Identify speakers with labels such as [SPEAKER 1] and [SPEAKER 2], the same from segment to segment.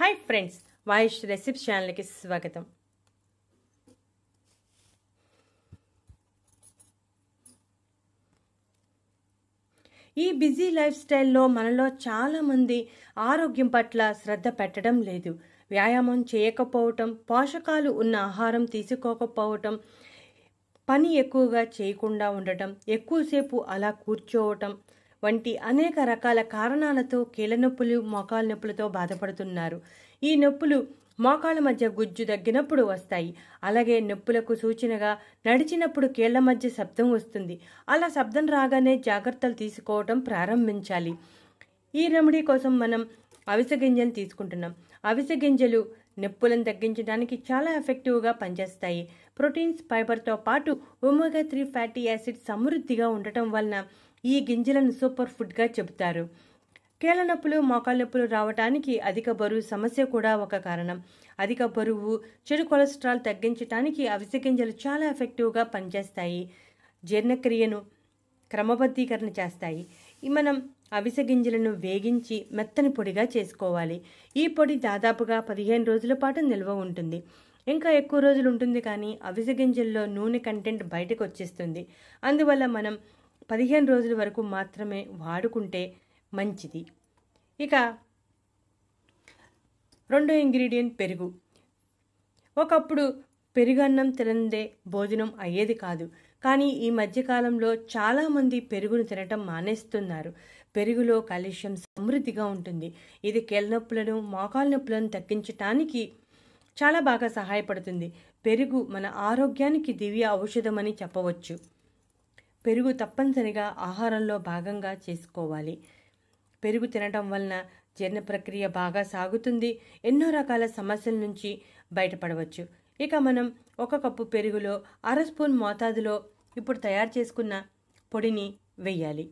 [SPEAKER 1] hi friends వాయిష్ recipe ఛానల్కి స్వాగతం ఈ బిజీ లైఫ్ స్టైల్లో మనలో చాలామంది ఆరోగ్యం పట్ల శ్రద్ధ పెట్టడం లేదు వ్యాయామం చేయకపోవటం పోషకాలు ఉన్న ఆహారం తీసుకోకపోవటం పని ఎక్కువగా చేయకుండా ఉండటం ఎక్కువసేపు అలా కూర్చోవటం వంటి అనేక రకాల కారణాలతో కీళ్ళనొప్పులు మోకాలు నొప్పులతో బాధపడుతున్నారు ఈ నొప్పులు మోకాళ్ళ మధ్య గుజ్జు తగ్గినప్పుడు వస్తాయి అలాగే నొప్పులకు సూచనగా నడిచినప్పుడు కీళ్ల మధ్య శబ్దం వస్తుంది అలా శబ్దం రాగానే జాగ్రత్తలు తీసుకోవటం ప్రారంభించాలి ఈ రెమెడీ కోసం మనం అవిసె గింజలు తీసుకుంటున్నాం అవిసె గింజలు నొప్పులను తగ్గించడానికి చాలా ఎఫెక్టివ్గా పనిచేస్తాయి ప్రోటీన్స్ ఫైబర్తో పాటు ఒమేగా త్రీ ఫ్యాటీ యాసిడ్ సమృద్ధిగా ఉండటం వలన ఈ గింజలను సూపర్ ఫుడ్గా చెబుతారు కీళ్ళ నొప్పులు మోకాళ్ళ నొప్పులు రావడానికి అధిక బరువు సమస్య కూడా ఒక కారణం అధిక బరువు చెడు కొలెస్ట్రాల్ తగ్గించడానికి అవిసె గింజలు చాలా ఎఫెక్టివ్గా పనిచేస్తాయి జీర్ణక్రియను క్రమబద్ధీకరణ చేస్తాయి మనం అవిసె గింజలను వేగించి మెత్తని పొడిగా చేసుకోవాలి ఈ పొడి దాదాపుగా పదిహేను రోజుల పాటు నిల్వ ఉంటుంది ఇంకా ఎక్కువ రోజులు ఉంటుంది కానీ అవిసె గింజల్లో నూనె కంటెంట్ బయటకు వచ్చేస్తుంది అందువల్ల మనం పదిహేను రోజుల వరకు మాత్రమే వాడుకుంటే మంచిది ఇక రెండో ఇంగ్రీడియంట్ పెరుగు ఒకప్పుడు పెరుగు అన్నం తినందే భోజనం అయ్యేది కాదు కానీ ఈ మధ్యకాలంలో చాలామంది పెరుగును తినటం మానేస్తున్నారు పెరుగులో కాల్షియం సమృద్ధిగా ఉంటుంది ఇది కెళ్ళనొప్పులను మోకాలు నొప్పులను తగ్గించటానికి చాలా బాగా సహాయపడుతుంది పెరుగు మన ఆరోగ్యానికి దివ్య ఔషధం అని చెప్పవచ్చు పెరుగు తప్పనిసరిగా ఆహారంలో భాగంగా చేసుకోవాలి పెరుగు తినటం వలన జీర్ణ ప్రక్రియ బాగా సాగుతుంది ఎన్నో రకాల సమస్యల నుంచి బయటపడవచ్చు ఇక మనం ఒక కప్పు పెరుగులో అర స్పూన్ మోతాదులో ఇప్పుడు తయారు చేసుకున్న పొడిని వేయాలి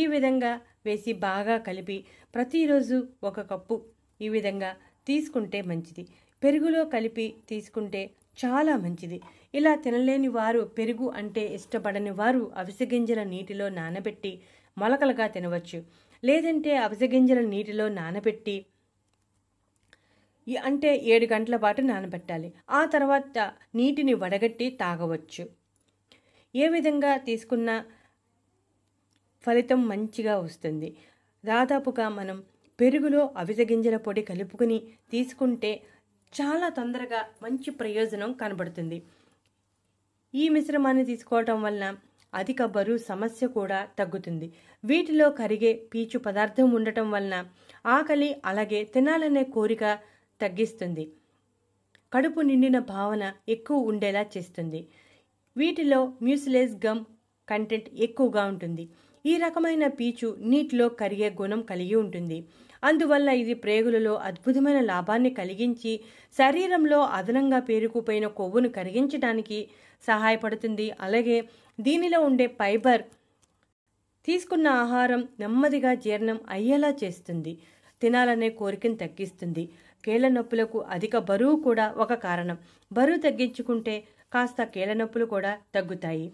[SPEAKER 1] ఈ విధంగా వేసి బాగా కలిపి ప్రతిరోజు ఒక కప్పు ఈ విధంగా తీసుకుంటే మంచిది పెరుగులో కలిపి తీసుకుంటే చాలా మంచిది ఇలా తినలేని వారు పెరుగు అంటే ఇష్టపడని వారు అవిసగింజల నీటిలో నానబెట్టి మొలకలుగా తినవచ్చు లేదంటే అవిసగింజల నీటిలో నానబెట్టి అంటే ఏడు గంటల పాటు నానబెట్టాలి ఆ తర్వాత నీటిని వడగట్టి తాగవచ్చు ఏ విధంగా తీసుకున్న ఫలితం మంచిగా వస్తుంది దాదాపుగా మనం పెరుగులో అవిసగింజల పొడి కలుపుకుని తీసుకుంటే చాలా తొందరగా మంచి ప్రయోజనం కనబడుతుంది ఈ మిశ్రమాన్ని తీసుకోవటం వలన అధిక బరువు సమస్య కూడా తగ్గుతుంది వీటిలో కరిగే పీచు పదార్థం ఉండటం వలన ఆకలి అలాగే తినాలనే కోరిక తగ్గిస్తుంది కడుపు నిండిన భావన ఎక్కువ ఉండేలా చేస్తుంది వీటిలో మ్యూసిలేజ్ గమ్ కంటెంట్ ఎక్కువగా ఉంటుంది ఈ రకమైన పీచు నీటిలో కరిగే గుణం కలిగి ఉంటుంది అందువల్ల ఇది ప్రేగులలో అద్భుతమైన లాభాన్ని కలిగించి శరీరంలో అదనంగా పేరుకుపోయిన కొవ్వును కరిగించడానికి సహాయపడుతుంది అలాగే దీనిలో ఉండే ఫైబర్ తీసుకున్న ఆహారం నెమ్మదిగా జీర్ణం అయ్యేలా చేస్తుంది తినాలనే కోరికను తగ్గిస్తుంది కీళ్ల నొప్పులకు అధిక బరువు కూడా ఒక కారణం బరువు తగ్గించుకుంటే కాస్త కీళ్ళనొప్పులు కూడా తగ్గుతాయి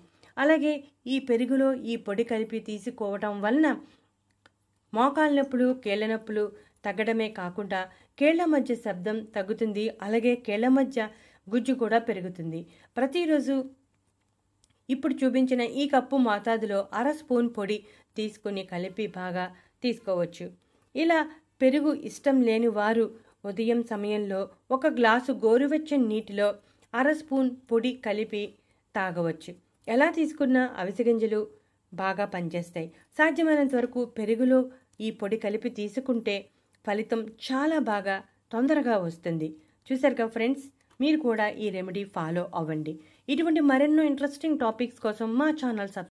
[SPEAKER 1] అలాగే ఈ పెరుగులో ఈ పొడి కలిపి తీసుకోవటం వలన మోకాళ్ళ నొప్పులు కీళ్ళ నొప్పులు తగ్గడమే కాకుండా కీళ్ల మధ్య శబ్దం తగ్గుతుంది అలాగే కీళ్ళ మధ్య గుజ్జు కూడా పెరుగుతుంది ప్రతిరోజు ఇప్పుడు చూపించిన ఈ కప్పు మోతాదులో అర స్పూన్ పొడి తీసుకుని కలిపి బాగా తీసుకోవచ్చు ఇలా పెరుగు ఇష్టం లేని వారు ఉదయం సమయంలో ఒక గ్లాసు గోరువెచ్చని నీటిలో అర స్పూన్ పొడి కలిపి తాగవచ్చు ఎలా తీసుకున్నా అవిసె గింజలు బాగా పనిచేస్తాయి సాధ్యమైనంత వరకు పెరుగులో ఈ పొడి కలిపి తీసుకుంటే ఫలితం చాలా బాగా తొందరగా వస్తుంది చూసారుగా ఫ్రెండ్స్ మీరు కూడా ఈ రెమెడీ ఫాలో అవ్వండి ఇటువంటి మరెన్నో ఇంట్రెస్టింగ్ టాపిక్స్ కోసం మా ఛానల్ సబ్స్క్రైబ్